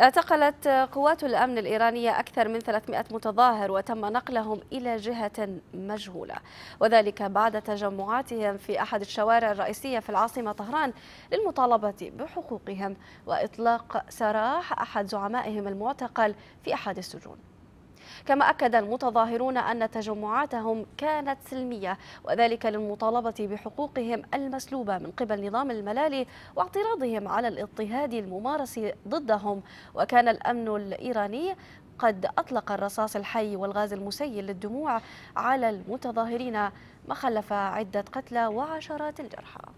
اعتقلت قوات الأمن الإيرانية أكثر من 300 متظاهر وتم نقلهم إلى جهة مجهولة وذلك بعد تجمعاتهم في أحد الشوارع الرئيسية في العاصمة طهران للمطالبة بحقوقهم وإطلاق سراح أحد زعمائهم المعتقل في أحد السجون كما أكد المتظاهرون أن تجمعاتهم كانت سلمية وذلك للمطالبة بحقوقهم المسلوبة من قبل نظام الملالي واعتراضهم على الاضطهاد الممارس ضدهم وكان الأمن الإيراني قد أطلق الرصاص الحي والغاز المسيل للدموع على المتظاهرين ما خلف عدة قتلى وعشرات الجرحى